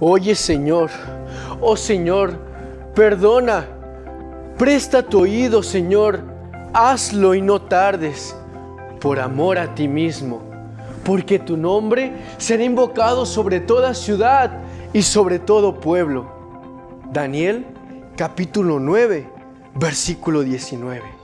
Oye Señor, oh Señor, perdona, presta tu oído Señor, hazlo y no tardes, por amor a ti mismo, porque tu nombre será invocado sobre toda ciudad y sobre todo pueblo. Daniel capítulo 9, versículo 19.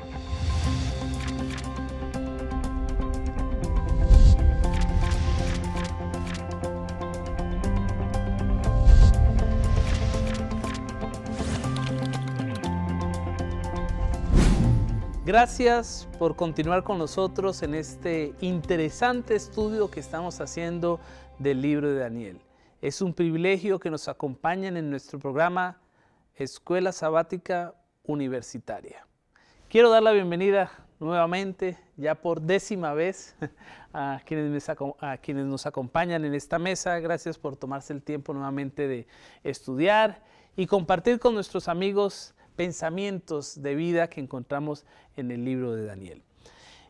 Gracias por continuar con nosotros en este interesante estudio que estamos haciendo del libro de Daniel. Es un privilegio que nos acompañen en nuestro programa Escuela Sabática Universitaria. Quiero dar la bienvenida nuevamente, ya por décima vez, a quienes, a quienes nos acompañan en esta mesa. Gracias por tomarse el tiempo nuevamente de estudiar y compartir con nuestros amigos pensamientos de vida que encontramos en el libro de Daniel.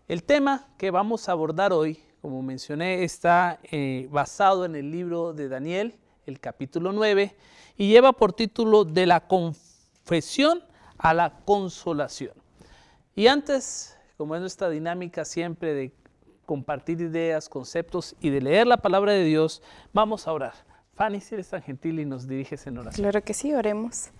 El tema que vamos a abordar hoy, como mencioné, está eh, basado en el libro de Daniel, el capítulo 9, y lleva por título De la confesión a la consolación. Y antes, como es nuestra dinámica siempre de compartir ideas, conceptos y de leer la palabra de Dios, vamos a orar. Fanny, si eres tan gentil y nos diriges en oración. Claro que sí, oremos.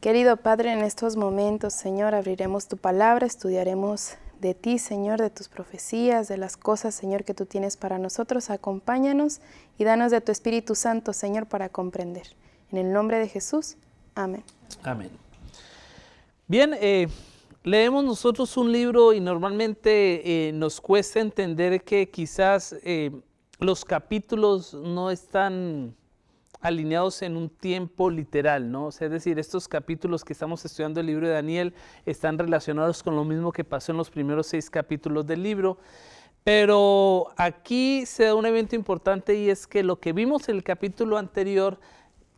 Querido Padre, en estos momentos, Señor, abriremos tu palabra, estudiaremos de ti, Señor, de tus profecías, de las cosas, Señor, que tú tienes para nosotros. Acompáñanos y danos de tu Espíritu Santo, Señor, para comprender. En el nombre de Jesús, amén. Amén. Bien, eh, leemos nosotros un libro y normalmente eh, nos cuesta entender que quizás eh, los capítulos no están alineados en un tiempo literal, ¿no? es decir, estos capítulos que estamos estudiando el libro de Daniel están relacionados con lo mismo que pasó en los primeros seis capítulos del libro. Pero aquí se da un evento importante y es que lo que vimos en el capítulo anterior,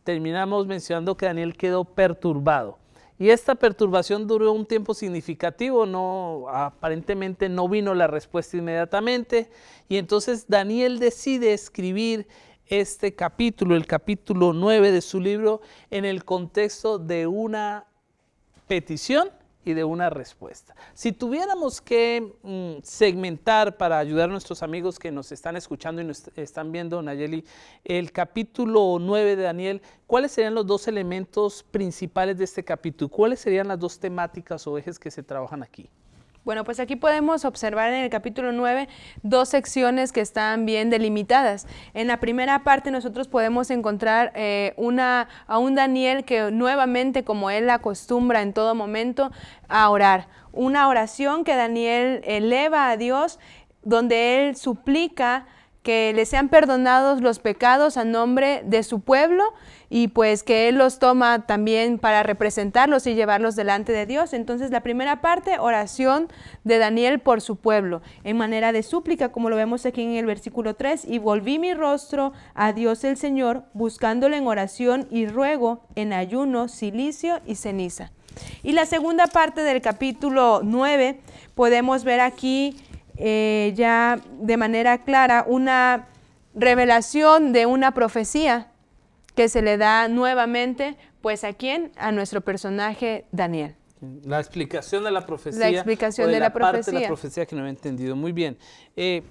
terminamos mencionando que Daniel quedó perturbado. Y esta perturbación duró un tiempo significativo, no, aparentemente no vino la respuesta inmediatamente. Y entonces Daniel decide escribir este capítulo, el capítulo 9 de su libro, en el contexto de una petición y de una respuesta. Si tuviéramos que mm, segmentar para ayudar a nuestros amigos que nos están escuchando y nos están viendo, Nayeli, el capítulo 9 de Daniel, ¿cuáles serían los dos elementos principales de este capítulo? ¿Cuáles serían las dos temáticas o ejes que se trabajan aquí? Bueno, pues aquí podemos observar en el capítulo 9 dos secciones que están bien delimitadas. En la primera parte nosotros podemos encontrar eh, una, a un Daniel que nuevamente, como él acostumbra en todo momento, a orar. Una oración que Daniel eleva a Dios, donde él suplica que le sean perdonados los pecados a nombre de su pueblo y pues que Él los toma también para representarlos y llevarlos delante de Dios. Entonces la primera parte, oración de Daniel por su pueblo, en manera de súplica, como lo vemos aquí en el versículo 3, y volví mi rostro a Dios el Señor, buscándole en oración y ruego, en ayuno, silicio y ceniza. Y la segunda parte del capítulo 9, podemos ver aquí eh, ya de manera clara una revelación de una profecía que se le da nuevamente, pues a quién? A nuestro personaje Daniel. La explicación de la profecía. La explicación de, la, profecía. que no he entendido. Muy bien. Eh,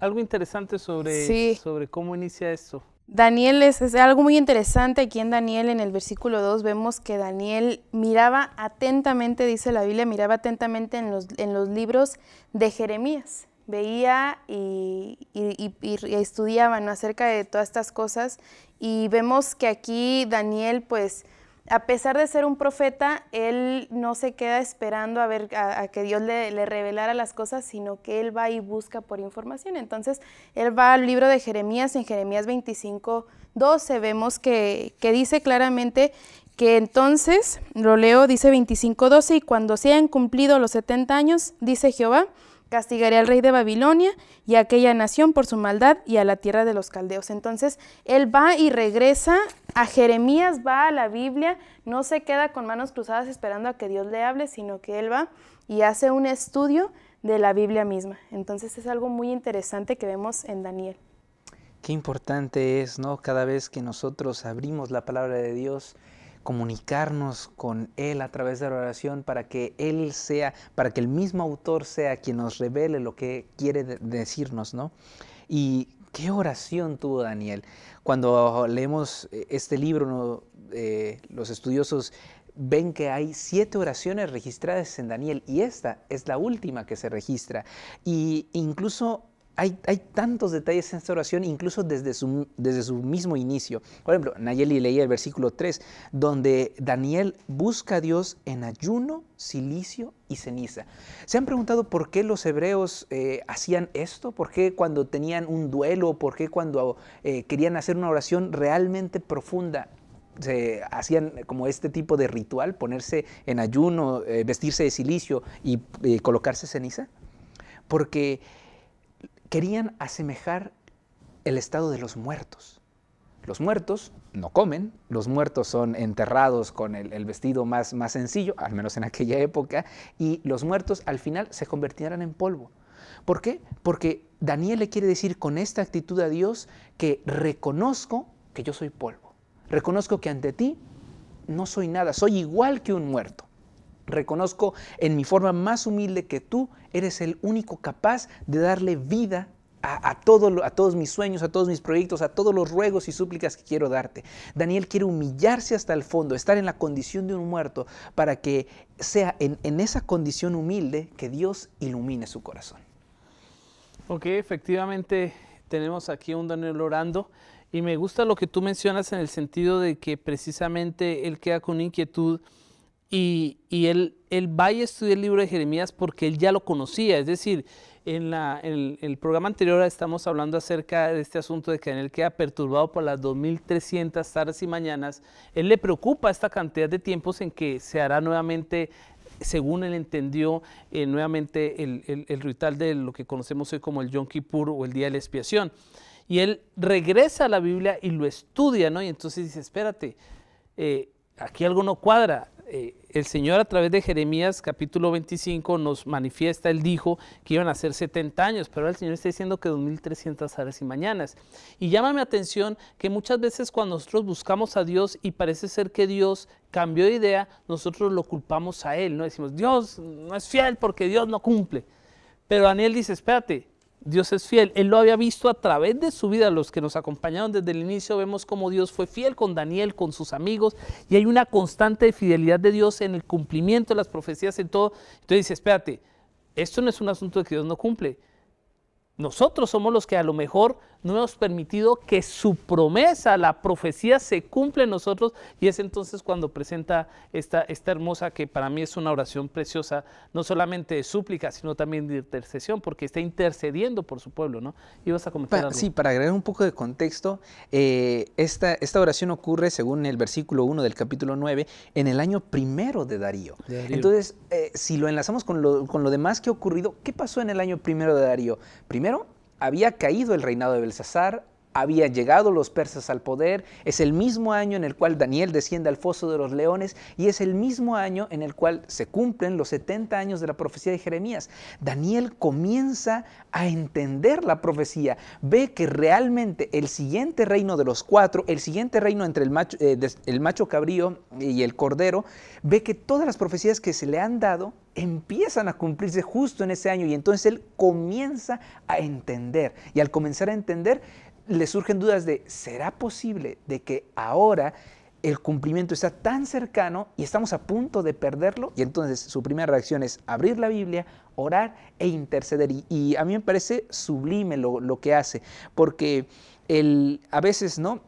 algo interesante sobre, sobre cómo inicia esto. Daniel es, algo muy interesante aquí en Daniel, en el versículo 2 vemos que Daniel miraba atentamente, dice la Biblia, miraba atentamente en los, en los libros de Jeremías, veía y, estudiaba acerca de todas estas cosas y vemos que aquí Daniel pues a pesar de ser un profeta, él no se queda esperando a ver a, que Dios le, revelara las cosas, sino que él va y busca por información. Entonces, él va al libro de Jeremías, en Jeremías 25:12 vemos que, dice claramente que entonces, lo leo, dice 25:12 y cuando se hayan cumplido los 70 años, dice Jehová, Castigaré al rey de Babilonia y a aquella nación por su maldad y a la tierra de los caldeos. Entonces, él va y regresa a Jeremías, va a la Biblia, no se queda con manos cruzadas esperando a que Dios le hable, sino que él va y hace un estudio de la Biblia misma. Entonces, es algo muy interesante que vemos en Daniel. Qué importante es, ¿no? Cada vez que nosotros abrimos la palabra de Dios, comunicarnos con Él a través de la oración para que Él sea, para que el mismo autor sea quien nos revele lo que quiere decirnos, ¿no? Y qué oración tuvo Daniel. Cuando leemos este libro, eh, los estudiosos ven que hay siete oraciones registradas en Daniel y esta es la última que se registra. Y incluso hay, tantos detalles en esta oración, incluso desde su, desde su mismo inicio. Por ejemplo, Nayeli leía el versículo 3, donde Daniel busca a Dios en ayuno, silicio y ceniza. ¿Se han preguntado por qué los hebreos eh, hacían esto? ¿Por qué cuando tenían un duelo? ¿Por qué cuando eh, querían hacer una oración realmente profunda? se hacían como este tipo de ritual, ponerse en ayuno, eh, vestirse de silicio y colocarse ceniza, porque querían asemejar el estado de los muertos. Los muertos no comen, los muertos son enterrados con el, vestido más, más sencillo, al menos en aquella época, y los muertos al final se convertirán en polvo. ¿Por qué? Porque Daniel le quiere decir con esta actitud a Dios que reconozco que yo soy polvo, reconozco que ante ti no soy nada, soy igual que un muerto. Reconozco en mi forma más humilde que tú eres el único capaz de darle vida a, todos mis sueños, a todos mis proyectos, a todos los ruegos y súplicas que quiero darte. Daniel quiere humillarse hasta el fondo, estar en la condición de un muerto, para que sea en, en esa condición humilde que Dios ilumine su corazón. Ok, efectivamente tenemos aquí a un Daniel orando y me gusta lo que tú mencionas en el sentido de que precisamente él queda con inquietud y, él, él, va y estudia el libro de Jeremías porque él ya lo conocía. Es decir, en, el programa anterior estamos hablando acerca de este asunto de que en él queda perturbado por las 2.300 tardes y mañanas. Él le preocupa esta cantidad de tiempos en que se hará nuevamente según él entendió eh, nuevamente el, ritual de lo que conocemos hoy como el Yom Kippur o el Día de la Expiación. Y él regresa a la Biblia y lo estudia, ¿no? Y entonces dice, espérate, eh, aquí algo no cuadra. Eh, el Señor a través de Jeremías capítulo 25 nos manifiesta, él dijo que iban a ser 70 años, pero el Señor está diciendo que 2.300 horas y mañanas. Y llama mi atención que muchas veces cuando nosotros buscamos a Dios y parece ser que Dios cambió de idea, nosotros lo culpamos a Él, ¿no? Decimos, Dios no es fiel porque Dios no cumple. Pero Daniel dice, espérate, Dios es fiel. Él lo había visto a través de su vida. Los que nos acompañaron desde el inicio vemos cómo Dios fue fiel con Daniel, con sus amigos, y hay una constante fidelidad de Dios en el cumplimiento de las profecías, en todo. Entonces dice, espérate, esto no es un asunto de que Dios no cumple. Nosotros somos los que a lo mejor no hemos permitido que su promesa, la profecía se cumpla en nosotros y es entonces cuando presenta esta, esta hermosa que para mí es una oración preciosa, no solamente de súplica, sino también de intercesión, porque está intercediendo por su pueblo, ¿no? vas a comentar Sí, para agregar un poco de contexto, eh, esta, esta oración ocurre, según el versículo 1 del capítulo 9, en el año primero de Darío. Entonces, eh, si lo enlazamos con lo, con lo demás que ha ocurrido, ¿qué pasó en el año primero de Darío? Primero, había caído el reinado de Belsasar, habían llegado los persas al poder, es el mismo año en el cual Daniel desciende al foso de los leones y es el mismo año en el cual se cumplen los 70 años de la profecía de Jeremías. Daniel comienza a entender la profecía, ve que realmente el siguiente reino de los cuatro, el siguiente reino entre el macho, eh, el macho cabrío y el cordero, ve que todas las profecías que se le han dado empiezan a cumplirse justo en ese año y entonces él comienza a entender y al comenzar a entender le surgen dudas de, ¿será posible de que ahora el cumplimiento está tan cercano y estamos a punto de perderlo? Y entonces su primera reacción es abrir la Biblia, orar e interceder. Y, a mí me parece sublime lo, que hace, porque el, a veces, ¿no?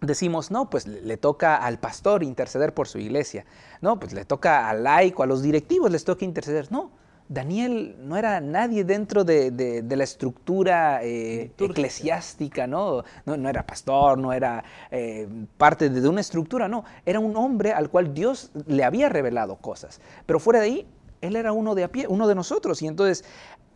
decimos, no, pues le toca al pastor interceder por su iglesia, no, pues le toca al laico, a los directivos les toca interceder. No, Daniel no era nadie dentro de, la estructura eh, eclesiástica, ¿no? ¿no? era pastor, no era eh, parte de una estructura, no. Era un hombre al cual Dios le había revelado cosas. Pero fuera de ahí, él era uno de a pie, uno de nosotros. Y entonces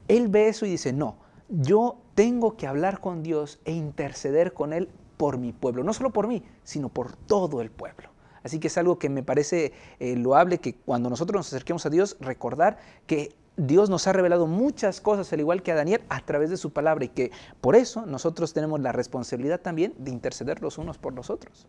él ve eso y dice, no, yo tengo que hablar con Dios e interceder con Él por mi pueblo. No solo por mí, sino por todo el pueblo. Así que es algo que me parece eh, loable que cuando nosotros nos acerquemos a Dios, recordar que Dios nos ha revelado muchas cosas, al igual que a Daniel, a través de su palabra y que por eso nosotros tenemos la responsabilidad también de interceder los unos por los otros.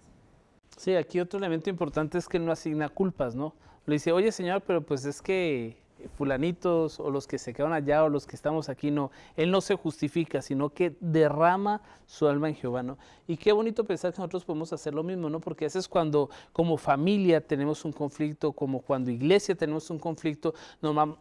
Sí, aquí otro elemento importante es que no asigna culpas, ¿no? Lo dice, oye Señor, pero pues es que fulanitos o los que se quedan allá o los que estamos aquí, no. Él no se justifica, sino que derrama su alma en Jehová, ¿no? Y qué bonito pensar que nosotros podemos hacer lo mismo, ¿no? Porque a veces cuando como familia tenemos un conflicto, como cuando iglesia tenemos un conflicto,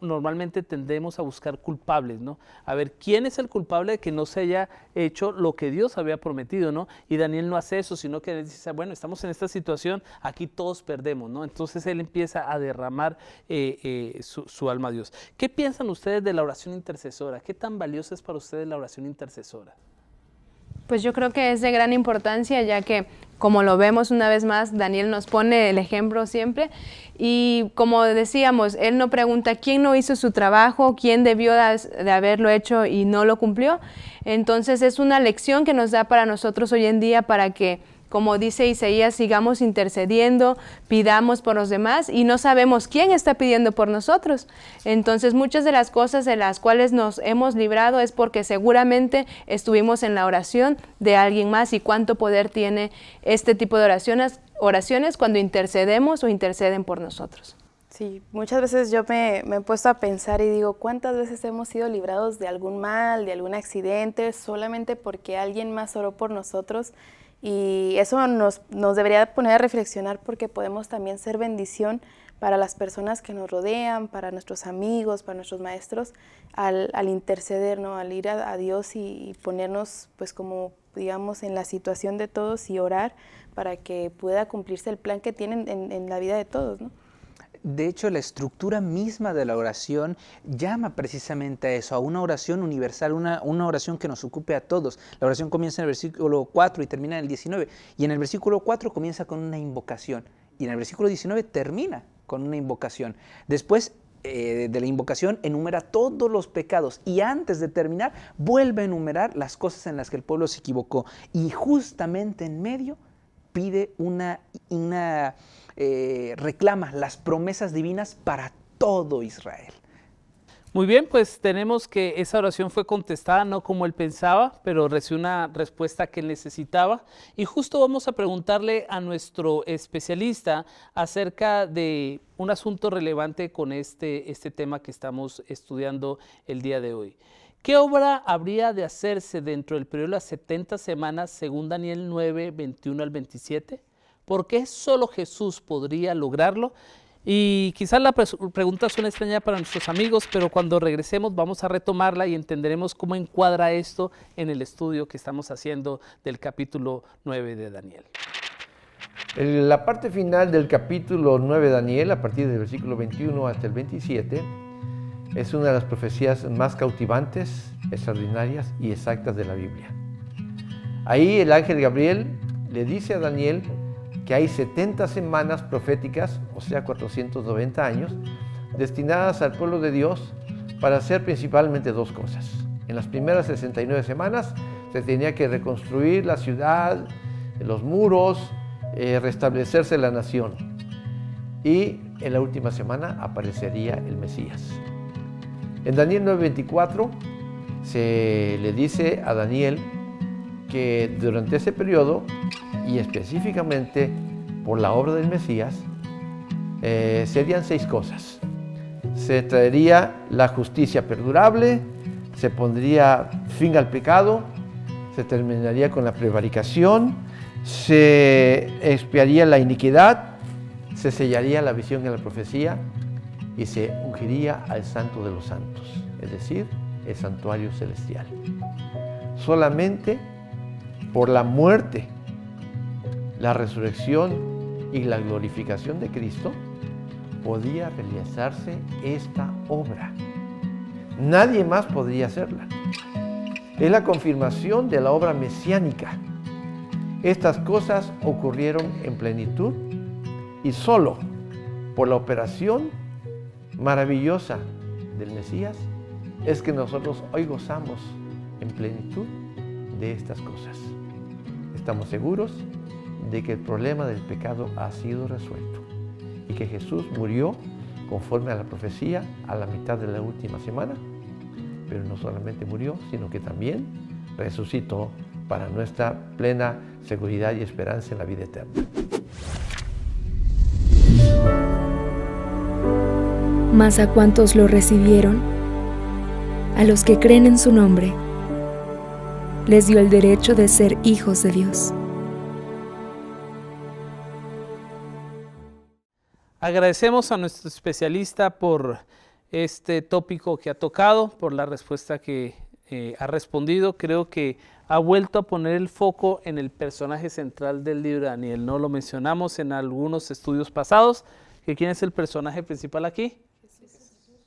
normalmente tendemos a buscar culpables, ¿no? A ver, ¿quién es el culpable de que no se haya hecho lo que Dios había prometido, ¿no? Y Daniel no hace eso, sino que dice, bueno, estamos en esta situación, aquí todos perdemos, ¿no? Entonces él empieza a derramar eh, eh, su, su alma Dios. ¿Qué piensan ustedes de la oración intercesora? ¿Qué tan valiosa es para ustedes la oración intercesora? Pues yo creo que es de gran importancia, ya que como lo vemos una vez más, Daniel nos pone el ejemplo siempre. Y como decíamos, él no pregunta quién no hizo su trabajo, quién debió de haberlo hecho y no lo cumplió. Entonces es una lección que nos da para nosotros hoy en día para que como dice Isaías, sigamos intercediendo, pidamos por los demás y no sabemos quién está pidiendo por nosotros. Entonces muchas de las cosas de las cuales nos hemos librado es porque seguramente estuvimos en la oración de alguien más y cuánto poder tiene este tipo de oraciones, oraciones cuando intercedemos o interceden por nosotros. Sí, muchas veces yo me, me, he puesto a pensar y digo, ¿cuántas veces hemos sido librados de algún mal, de algún accidente, solamente porque alguien más oró por nosotros? Y eso nos, debería poner a reflexionar porque podemos también ser bendición para las personas que nos rodean, para nuestros amigos, para nuestros maestros, al, interceder, ¿no? al ir a, Dios y, ponernos pues como digamos en la situación de todos y orar para que pueda cumplirse el plan que tienen en, la vida de todos. De hecho, la estructura misma de la oración llama precisamente a eso, a una oración universal, una, oración que nos ocupe a todos. La oración comienza en el versículo 4 y termina en el 19. Y en el versículo 4 comienza con una invocación. Y en el versículo 19 termina con una invocación. Después eh, de la invocación enumera todos los pecados y antes de terminar vuelve a enumerar las cosas en las que el pueblo se equivocó. Y justamente en medio pide una eh, reclama las promesas divinas para todo Israel. Muy bien, pues tenemos que esa oración fue contestada no como él pensaba, pero recibió una respuesta que necesitaba. Y justo vamos a preguntarle a nuestro especialista acerca de un asunto relevante con este, este tema que estamos estudiando el día de hoy. ¿Qué obra habría de hacerse dentro del periodo de las 70 semanas según Daniel 9, 21 al 27? porque solo Jesús podría lograrlo. Y quizás la pregunta suena extraña para nuestros amigos, pero cuando regresemos vamos a retomarla y entenderemos cómo encuadra esto en el estudio que estamos haciendo del capítulo 9 de Daniel. La parte final del capítulo 9 de Daniel, a partir del versículo 21 hasta el 27, es una de las profecías más cautivantes, extraordinarias y exactas de la Biblia. Ahí el ángel Gabriel le dice a Daniel que hay 70 semanas proféticas, o sea, 490 años, destinadas al pueblo de Dios para hacer principalmente dos cosas. En las primeras 69 semanas se tenía que reconstruir la ciudad, los muros, eh, restablecerse la nación. Y en la última semana aparecería el Mesías. En Daniel 9:24 se le dice a Daniel que durante ese periodo y específicamente por la obra del Mesías, eh, serían seis cosas. Se traería la justicia perdurable, se pondría fin al pecado, se terminaría con la prevaricación, se expiaría la iniquidad, se sellaría la visión y la profecía y se ungiría al santo de los santos, es decir, el santuario celestial. Solamente por la muerte la resurrección y la glorificación de Cristo, podía realizarse esta obra. Nadie más podría hacerla. Es la confirmación de la obra mesiánica. Estas cosas ocurrieron en plenitud y solo por la operación maravillosa del Mesías es que nosotros hoy gozamos en plenitud de estas cosas. Estamos seguros de que el problema del pecado ha sido resuelto y que Jesús murió conforme a la profecía a la mitad de la última semana, pero no solamente murió, sino que también resucitó para nuestra plena seguridad y esperanza en la vida eterna. Mas a cuantos lo recibieron, a los que creen en su nombre, les dio el derecho de ser hijos de Dios Agradecemos a nuestro especialista por este tópico que ha tocado, por la respuesta que eh, ha respondido. Creo que ha vuelto a poner el foco en el personaje central del libro de Daniel. No lo mencionamos en algunos estudios pasados, que quién es el personaje principal aquí.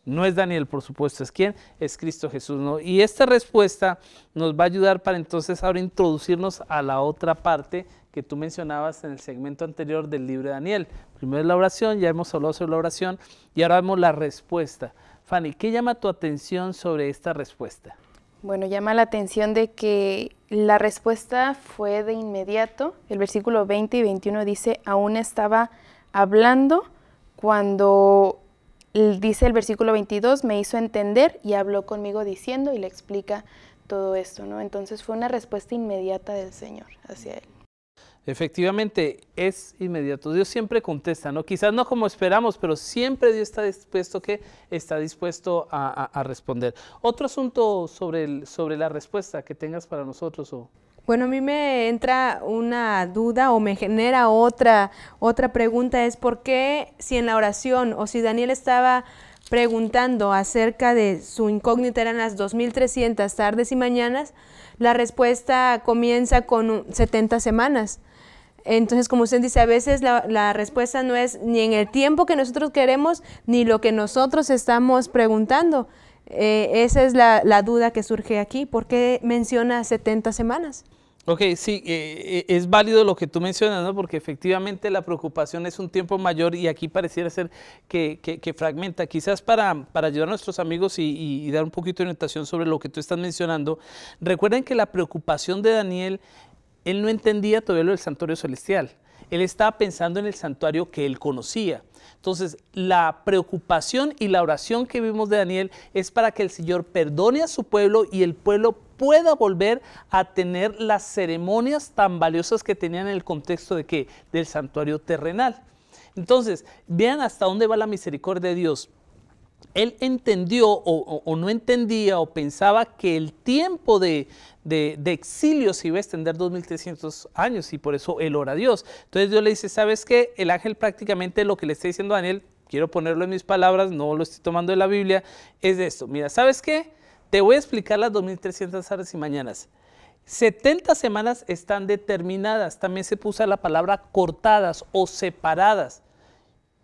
No es Daniel, por supuesto, es quién, es Cristo Jesús. Y esta respuesta nos va a ayudar para entonces ahora introducirnos a la otra parte que tú mencionabas en el segmento anterior del libro de Daniel. Primero la oración, ya hemos hablado sobre la oración y ahora vemos la respuesta. Fanny, ¿qué llama tu atención sobre esta respuesta? Bueno, llama la atención de que la respuesta fue de inmediato. El versículo 20 y 21 dice, aún estaba hablando cuando dice el versículo 22, me hizo entender y habló conmigo diciendo y le explica todo esto, ¿no? Entonces fue una respuesta inmediata del Señor hacia él. Efectivamente, es inmediato. Dios siempre contesta, ¿no? Quizás no como esperamos, pero siempre Dios está dispuesto que está dispuesto a, responder. Otro asunto sobre, sobre la respuesta que tengas para nosotros. Bueno, a mí me entra una duda o me genera otra, otra pregunta, es por qué si en la oración o si Daniel estaba preguntando acerca de su incógnita eran las 2.300 tardes y mañanas, la respuesta comienza con 70 semanas. Entonces, como usted dice, a veces la, respuesta no es ni en el tiempo que nosotros queremos, ni lo que nosotros estamos preguntando. Eh, esa es la, duda que surge aquí. ¿Por qué menciona 70 semanas? Ok, sí, eh, eh, es válido lo que tú mencionas, ¿no? porque efectivamente la preocupación es un tiempo mayor y aquí pareciera ser que, fragmenta. Quizás para, ayudar a nuestros amigos y, y, dar un poquito de orientación sobre lo que tú estás mencionando, recuerden que la preocupación de Daniel él no entendía todavía lo del santuario celestial. Él estaba pensando en el santuario que él conocía. Entonces, la preocupación y la oración que vimos de Daniel es para que el Señor perdone a su pueblo y el pueblo pueda volver a tener las ceremonias tan valiosas que tenían en el contexto de qué? Del santuario terrenal. Entonces, vean hasta dónde va la misericordia de Dios él entendió o, no entendía o pensaba que el tiempo de, exilio se iba a extender 2300 años y por eso él ora a Dios. Entonces Dios le dice, ¿sabes qué? El ángel prácticamente lo que le está diciendo a Daniel, quiero ponerlo en mis palabras, no lo estoy tomando de la Biblia, es de esto. Mira, ¿sabes qué? Te voy a explicar las 2300 horas y mañanas. 70 semanas están determinadas, también se puso la palabra cortadas o separadas.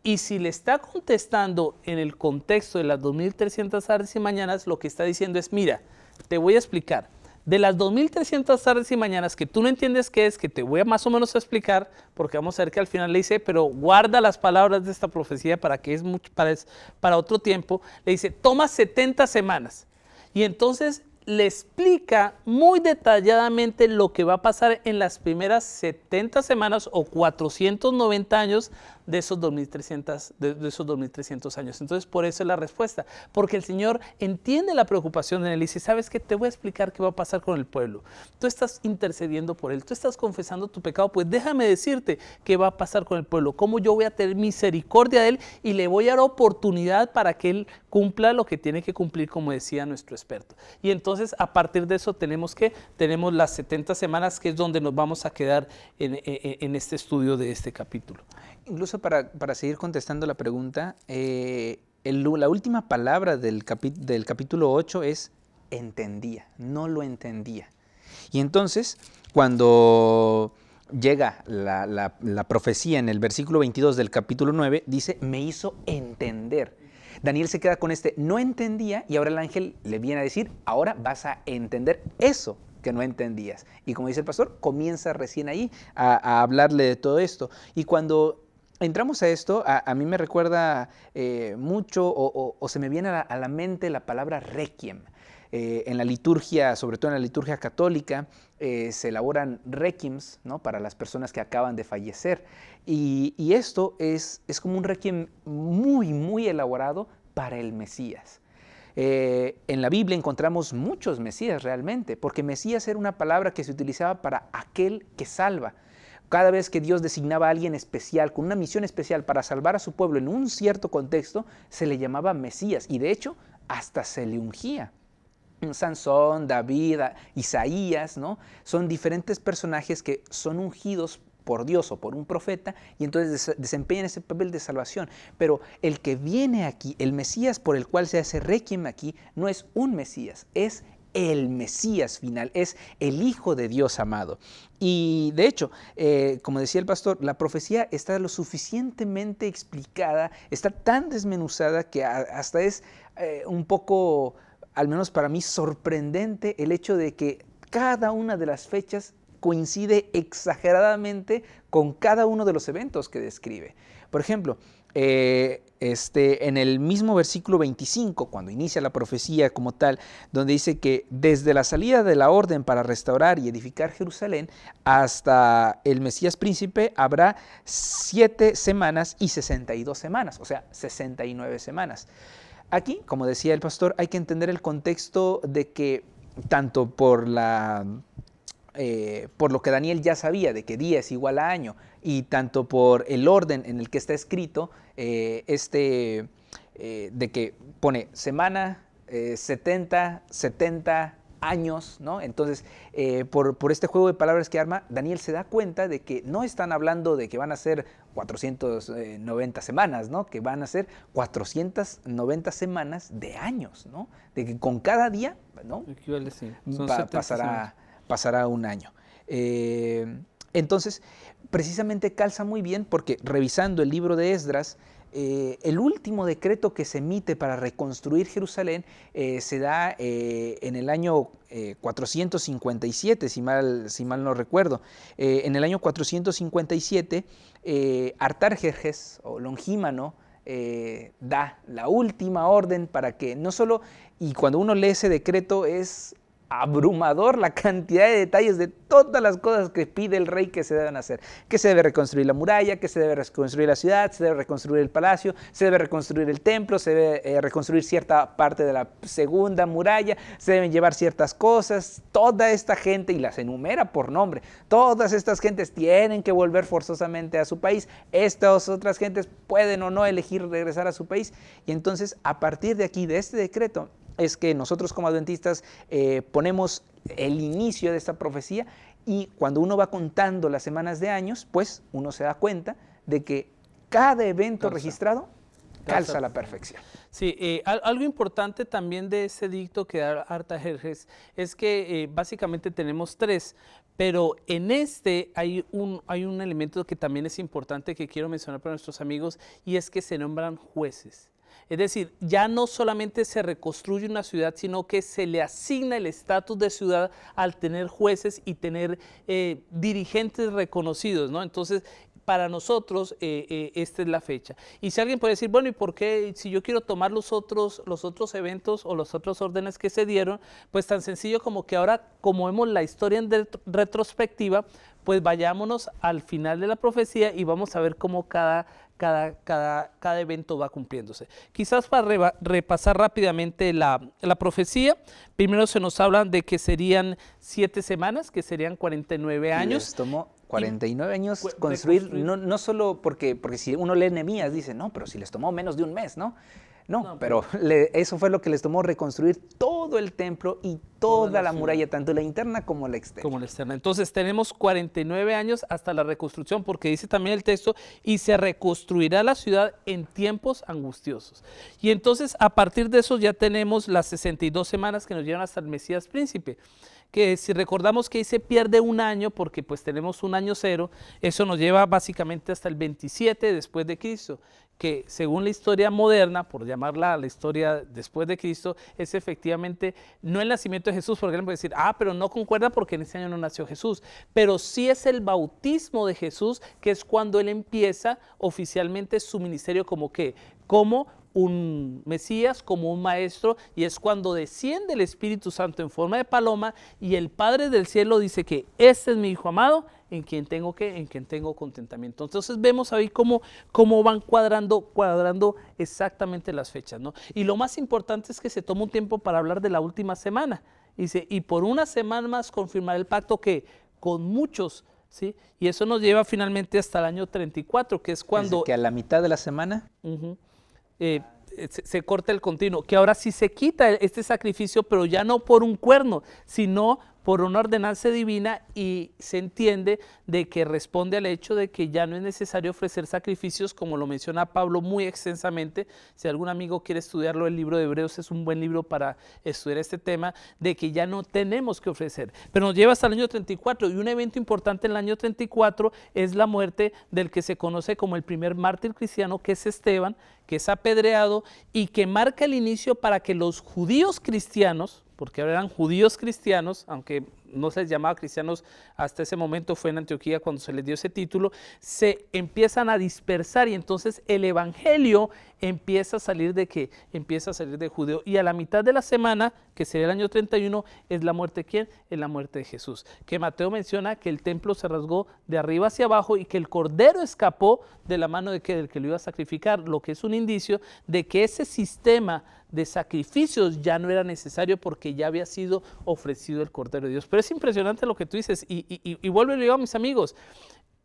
Y si le está contestando en el contexto de las 2.300 tardes y mañanas, lo que está diciendo es, mira, te voy a explicar. De las 2.300 tardes y mañanas que tú no entiendes qué es, que te voy a más o menos a explicar, porque vamos a ver que al final le dice, pero guarda las palabras de esta profecía para que es, mucho, para otro tiempo, le dice, toma 70 semanas. Y entonces le explica muy detalladamente lo que va a pasar en las primeras 70 semanas o 490 años de esos 2.300 de, esos 2300 años. Entonces, por eso es la respuesta, porque el Señor entiende la preocupación de él y dice, ¿sabes qué? Te voy a explicar qué va a pasar con el pueblo. Tú estás intercediendo por él, tú estás confesando tu pecado, pues déjame decirte qué va a pasar con el pueblo, cómo yo voy a tener misericordia de él y le voy a dar oportunidad para que él cumpla lo que tiene que cumplir, como decía nuestro experto. Y entonces, a partir de eso, tenemos que, tenemos las 70 semanas, que es donde nos vamos a quedar en, en este estudio de este capítulo incluso para, seguir contestando la pregunta, eh, la última palabra del, capítulo 8 es entendía, no lo entendía. Y entonces, cuando llega la, profecía en el versículo 22 del capítulo 9, dice, me hizo entender. Daniel se queda con este, no entendía, y ahora el ángel le viene a decir, ahora vas a entender eso que no entendías. Y como dice el pastor, comienza recién ahí a, a hablarle de todo esto. Y cuando entramos a esto, a, mí me recuerda eh, mucho o, se me viene a la, mente la palabra requiem. Eh, en la liturgia, sobre todo en la liturgia católica, eh, se elaboran requiems para las personas que acaban de fallecer. Y, esto es, como un requiem muy, muy elaborado para el Mesías. en la Biblia encontramos muchos Mesías realmente, porque Mesías era una palabra que se utilizaba para aquel que salva. Cada vez que Dios designaba a alguien especial, con una misión especial para salvar a su pueblo en un cierto contexto, se le llamaba Mesías y de hecho hasta se le ungía. Sansón, David, Isaías, ¿no? Son diferentes personajes que son ungidos por Dios o por un profeta y entonces desempeñan ese papel de salvación. Pero el que viene aquí, el Mesías por el cual se hace requiem aquí, no es un Mesías, es el Mesías final, es el Hijo de Dios amado. Y de hecho, eh, como decía el pastor, la profecía está lo suficientemente explicada, está tan desmenuzada que hasta es eh, un poco, al menos para mí, sorprendente el hecho de que cada una de las fechas coincide exageradamente con cada uno de los eventos que describe. Por ejemplo, eh, este, en el mismo versículo 25, cuando inicia la profecía como tal, donde dice que desde la salida de la orden para restaurar y edificar Jerusalén hasta el Mesías príncipe habrá siete semanas y 62 semanas, o sea, 69 semanas. Aquí, como decía el pastor, hay que entender el contexto de que tanto por eh, por lo que Daniel ya sabía de que día es igual a año y tanto por el orden en el que está escrito, eh, este, eh, de que pone semana, 70, eh, 70 años, ¿no? Entonces, por, este juego de palabras que arma, Daniel se da cuenta de que no están hablando de que van a ser 490 semanas, ¿no? Que van a ser 490 semanas de años, ¿no? De que con cada día, ¿no? pasará, pasará un año. entonces, precisamente calza muy bien porque revisando el libro de Esdras, eh, el último decreto que se emite para reconstruir Jerusalén eh, se da eh, en el año 457, si mal, si mal, no recuerdo. en el año 457, Artarjerjes o Longímano da la última orden para que no solo, y cuando uno lee ese decreto es abrumador la cantidad de detalles de todas las cosas que pide el rey que se deben hacer. Que se debe reconstruir la muralla, que se debe reconstruir la ciudad, se debe reconstruir el palacio, se debe reconstruir el templo, se debe eh, reconstruir cierta parte de la segunda muralla, se deben llevar ciertas cosas. Toda esta gente, y las enumera por nombre, todas estas gentes tienen que volver forzosamente a su país. Estas otras gentes pueden o no elegir regresar a su país. Y entonces, a partir de aquí, de este decreto, es que nosotros como adventistas eh, ponemos el inicio de esta profecía y cuando uno va contando las semanas de años, pues uno se da cuenta de que cada evento registrado calza, a la perfección. Sí, eh, algo importante también de ese dicto que da Artajerjes es que eh, básicamente tenemos tres, pero en este hay un, hay un elemento que también es importante que quiero mencionar para nuestros amigos y es que se nombran jueces. Es decir, ya no solamente se reconstruye una ciudad, sino que se le asigna el estatus de ciudad al tener jueces y tener eh, dirigentes reconocidos, ¿no? Entonces, para nosotros eh, eh, esta es la fecha. Y si alguien puede decir, bueno, ¿y por qué si yo quiero tomar los otros, los otros eventos o los otros órdenes que se dieron? Pues tan sencillo como que ahora, como vemos la historia en retrospectiva, pues vayámonos al final de la profecía y vamos a ver cómo cada cada, cada, cada evento va cumpliéndose. Quizás para repasar rápidamente la, profecía, primero se nos habla de que serían siete semanas, que serían 49 años. Y tomó 49 años construir, No, no solo porque, porque si uno lee enemías dice, no, pero si les tomó menos de un mes, ¿no? No, pero, pues. eso fue lo que les tomó reconstruir todo el templo y toda, la, muralla, tanto la interna como la externa. Como la externa. Entonces tenemos 49 años hasta la reconstrucción, porque dice también el texto, y se reconstruirá la ciudad en tiempos angustiosos. Y entonces a partir de eso ya tenemos las 62 semanas que nos llevan hasta el Mesías Príncipe que si recordamos que ahí se pierde un año, porque pues tenemos un año cero, eso nos lleva básicamente hasta el 27 después de Cristo, que según la historia moderna, por llamarla la historia después de Cristo, es efectivamente no el nacimiento de Jesús, porque ejemplo, decir, ah, pero no concuerda porque en ese año no nació Jesús, pero sí es el bautismo de Jesús, que es cuando él empieza oficialmente su ministerio como que, como un Mesías, como un maestro, y es cuando desciende el Espíritu Santo en forma de paloma y el Padre del cielo dice que este es mi Hijo amado, en quien tengo que, en quien tengo contentamiento. Entonces vemos ahí cómo, cómo van cuadrando, cuadrando exactamente las fechas, ¿no? Y lo más importante es que se toma un tiempo para hablar de la última semana. Dice, y por una semana más confirmar el pacto que con muchos ¿Sí? Y eso nos lleva finalmente hasta el año 34, que es cuando... que a la mitad de la semana eh, se, corta el continuo, que ahora sí se quita este sacrificio, pero ya no por un cuerno, sino por una ordenanza divina y se entiende de que responde al hecho de que ya no es necesario ofrecer sacrificios, como lo menciona Pablo muy extensamente. Si algún amigo quiere estudiarlo, el libro de Hebreos es un buen libro para estudiar este tema, de que ya no tenemos que ofrecer. Pero nos lleva hasta el año 34 y un evento importante en el año 34 es la muerte del que se conoce como el primer mártir cristiano, que es Esteban, que es apedreado y que marca el inicio para que los judíos cristianos, porque eran judíos cristianos, aunque no se les llamaba cristianos hasta ese momento, fue en Antioquía cuando se les dio ese título, se empiezan a dispersar y entonces el evangelio empieza a salir de qué? Empieza a salir de judeo. Y a la mitad de la semana, que sería el año 31, es la muerte de quién? Es la muerte de Jesús. Que Mateo menciona que el templo se rasgó de arriba hacia abajo y que el cordero escapó de la mano de que, del que lo iba a sacrificar, lo que es un indicio de que ese sistema de sacrificios ya no era necesario porque ya había sido ofrecido el cordero de Dios es impresionante lo que tú dices. Y, vuelvo digo a mis amigos,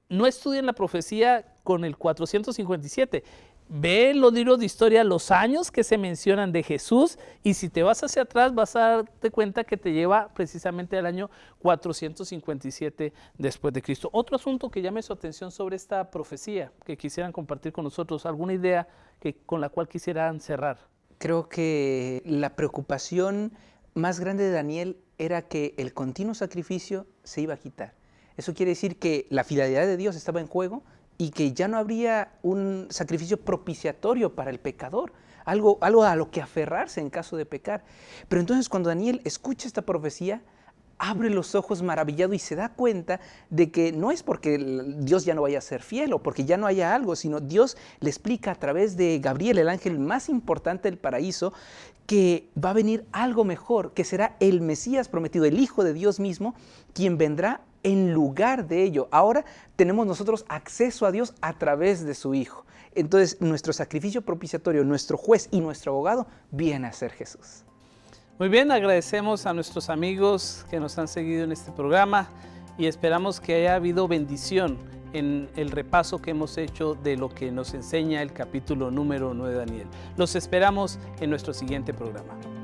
no estudien la profecía con el 457. Ve los libros de historia, los años que se mencionan de Jesús, y si te vas hacia atrás vas a darte cuenta que te lleva precisamente al año 457 después de Cristo. Otro asunto que llame su atención sobre esta profecía que quisieran compartir con nosotros, alguna idea que, con la cual quisieran cerrar. Creo que la preocupación más grande de Daniel era que el continuo sacrificio se iba a quitar. Eso quiere decir que la fidelidad de Dios estaba en juego y que ya no habría un sacrificio propiciatorio para el pecador, algo, algo a lo que aferrarse en caso de pecar. Pero entonces cuando Daniel escucha esta profecía, abre los ojos maravillado y se da cuenta de que no es porque Dios ya no vaya a ser fiel o porque ya no haya algo, sino Dios le explica a través de Gabriel, el ángel más importante del paraíso, que va a venir algo mejor, que será el Mesías prometido, el Hijo de Dios mismo, quien vendrá en lugar de ello. Ahora tenemos nosotros acceso a Dios a través de su Hijo. Entonces nuestro sacrificio propiciatorio, nuestro juez y nuestro abogado viene a ser Jesús. Muy bien, agradecemos a nuestros amigos que nos han seguido en este programa y esperamos que haya habido bendición en el repaso que hemos hecho de lo que nos enseña el capítulo número 9 de Daniel. Los esperamos en nuestro siguiente programa.